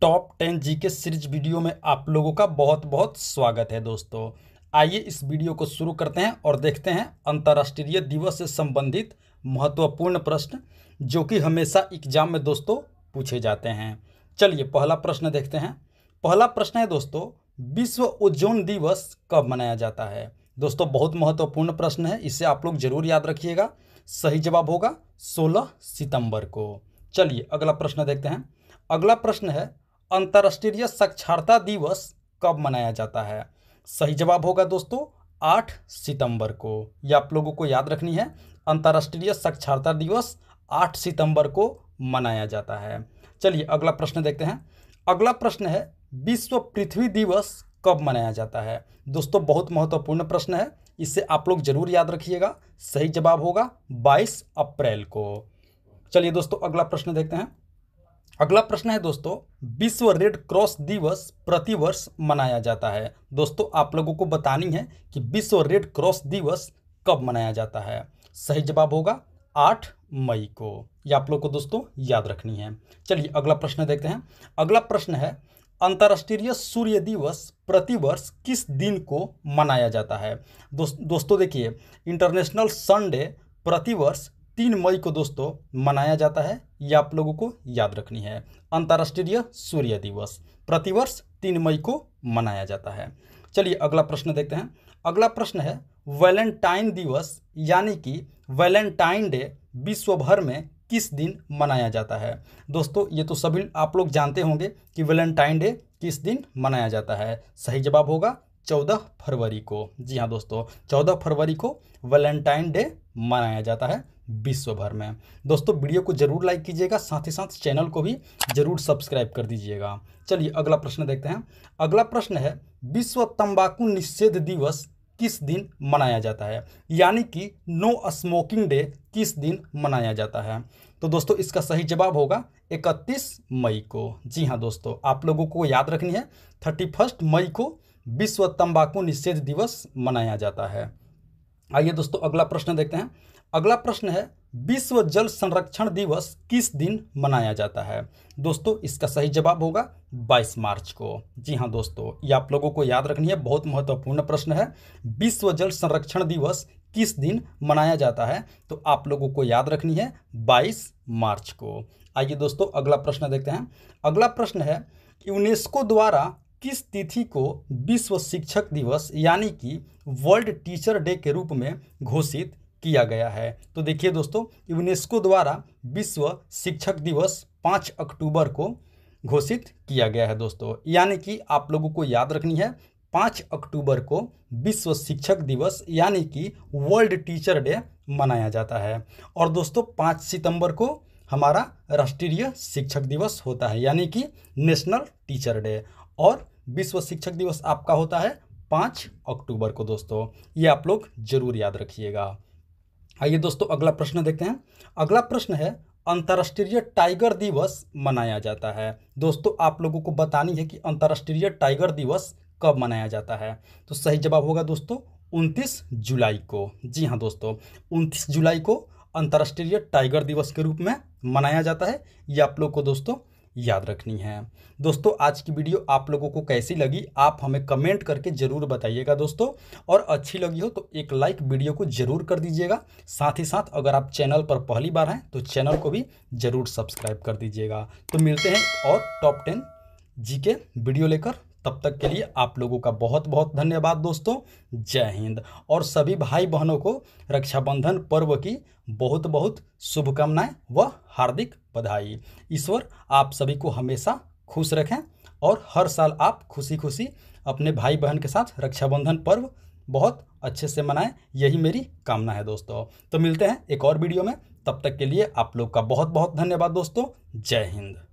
top ten G के series video में आप लोगों का बहुत बहुत स्वागत है दोस्तों आइए इस वीडियो को शुरू करते हैं और देखते हैं अंतर्राष्ट्रीय दिवस से संबंधित महत्वपूर्ण प्रश्न जो कि हमेशा एग्जाम में दोस्तों पूछे जाते हैं चलिए पहला प्रश्न देखते हैं पहला प्रश्न है दोस्तों विश्व ओजोन दिवस कब मनाया जाता है दोस्तों बहुत महत्वपूर्ण प्रश्न है इसे आप लोग जरूर याद रखिएगा सही जवाब होगा 16 सितंबर को चलिए अगला प्रश्न देखते हैं अगला प्रश्न है अंतर्राष्ट्रीय साक्षरता दिवस कब मनाया जाता है सही जवाब होगा दोस्तों आठ सितंबर को यह आप लोगों को याद रखनी है अंतर्राष्ट्रीय साक्षरता दिवस आठ सितंबर को मनाया जाता है चलिए अगला प्रश्न देखते हैं अगला प्रश्न है विश्व पृथ्वी दिवस कब मनाया जाता है दोस्तों बहुत महत्वपूर्ण प्रश्न है इसे आप लोग जरूर याद रखिएगा सही जवाब होगा 22 अप्रैल को चलिए दोस्तों अगला प्रश्न देखते हैं अगला प्रश्न है दोस्तों विश्व रेड क्रॉस दिवस प्रतिवर्ष मनाया जाता है दोस्तों आप लोगों को बतानी है कि विश्व रेड क्रॉस दिवस कब मनाया जाता है सही जवाब होगा आठ मई को ये आप लोग को दोस्तों याद रखनी है चलिए अगला प्रश्न देखते हैं अगला प्रश्न है अंतर्राष्ट्रीय सूर्य दिवस प्रतिवर्ष किस दिन को मनाया जाता है दोस्तों देखिए इंटरनेशनल संडे प्रतिवर्ष तीन मई को दोस्तों मनाया जाता है ये आप लोगों को याद रखनी है अंतर्राष्ट्रीय सूर्य दिवस प्रतिवर्ष तीन मई को मनाया जाता है चलिए अगला प्रश्न देखते हैं अगला प्रश्न है वैलेंटाइन दिवस यानी कि वैलेंटाइन डे विश्व भर में किस दिन मनाया जाता है दोस्तों ये तो सभी आप लोग जानते होंगे कि वैलेंटाइन डे किस दिन मनाया जाता है सही जवाब होगा चौदह फरवरी को जी हाँ दोस्तों चौदह फरवरी को वैलेंटाइन डे मनाया जाता है विश्व भर में दोस्तों वीडियो को जरूर लाइक कीजिएगा साथ ही साथ चैनल को भी जरूर सब्सक्राइब कर दीजिएगा चलिए अगला प्रश्न देखते हैं अगला प्रश्न है विश्व तंबाकू निषेध दिवस किस दिन मनाया जाता है यानी कि नो स्मोकिंग डे किस दिन मनाया जाता है तो दोस्तों इसका सही जवाब होगा 31 मई को जी हाँ दोस्तों आप लोगों को याद रखनी है 31 मई को विश्व तंबाकू निषेध दिवस मनाया जाता है आइए दोस्तों अगला प्रश्न देखते हैं अगला प्रश्न है विश्व जल संरक्षण दिवस किस दिन मनाया जाता है दोस्तों इसका सही जवाब होगा 22 मार्च को जी हाँ दोस्तों ये आप लोगों को याद रखनी है बहुत महत्वपूर्ण प्रश्न है विश्व जल संरक्षण दिवस किस दिन मनाया जाता है तो आप लोगों को याद रखनी है 22 मार्च को आइए दोस्तों अगला प्रश्न देखते हैं अगला प्रश्न है यूनेस्को द्वारा किस तिथि को विश्व शिक्षक दिवस यानी कि वर्ल्ड टीचर डे के रूप में घोषित किया गया है तो देखिए दोस्तों यूनेस्को द्वारा विश्व शिक्षक दिवस पाँच अक्टूबर को घोषित किया गया है दोस्तों यानी कि आप लोगों को याद रखनी है पाँच अक्टूबर को विश्व शिक्षक दिवस यानी कि वर्ल्ड टीचर डे मनाया जाता है और दोस्तों पाँच सितंबर को हमारा राष्ट्रीय शिक्षक दिवस होता है यानी कि नेशनल टीचर डे और विश्व शिक्षक दिवस आपका होता है पाँच अक्टूबर को दोस्तों ये आप लोग जरूर याद रखिएगा आइए दोस्तों अगला प्रश्न देखते हैं अगला प्रश्न है अंतर्राष्ट्रीय टाइगर दिवस मनाया जाता है दोस्तों आप लोगों को बतानी है कि अंतर्राष्ट्रीय टाइगर दिवस कब मनाया जाता है तो सही जवाब होगा दोस्तों उनतीस जुलाई को जी हाँ दोस्तों उनतीस जुलाई को अंतर्राष्ट्रीय टाइगर दिवस के रूप में मनाया जाता है ये आप लोग को दोस्तों याद रखनी है दोस्तों आज की वीडियो आप लोगों को कैसी लगी आप हमें कमेंट करके ज़रूर बताइएगा दोस्तों और अच्छी लगी हो तो एक लाइक वीडियो को ज़रूर कर दीजिएगा साथ ही साथ अगर आप चैनल पर पहली बार हैं तो चैनल को भी ज़रूर सब्सक्राइब कर दीजिएगा तो मिलते हैं और टॉप टेन जी के वीडियो लेकर तब तक के लिए आप लोगों का बहुत बहुत धन्यवाद दोस्तों जय हिंद और सभी भाई बहनों को रक्षाबंधन पर्व की बहुत बहुत शुभकामनाएं व हार्दिक बधाई ईश्वर आप सभी को हमेशा खुश रखें और हर साल आप खुशी खुशी अपने भाई बहन के साथ रक्षाबंधन पर्व बहुत अच्छे से मनाएं यही मेरी कामना है दोस्तों तो मिलते हैं एक और वीडियो में तब तक के लिए आप लोग का बहुत बहुत धन्यवाद दोस्तों जय हिंद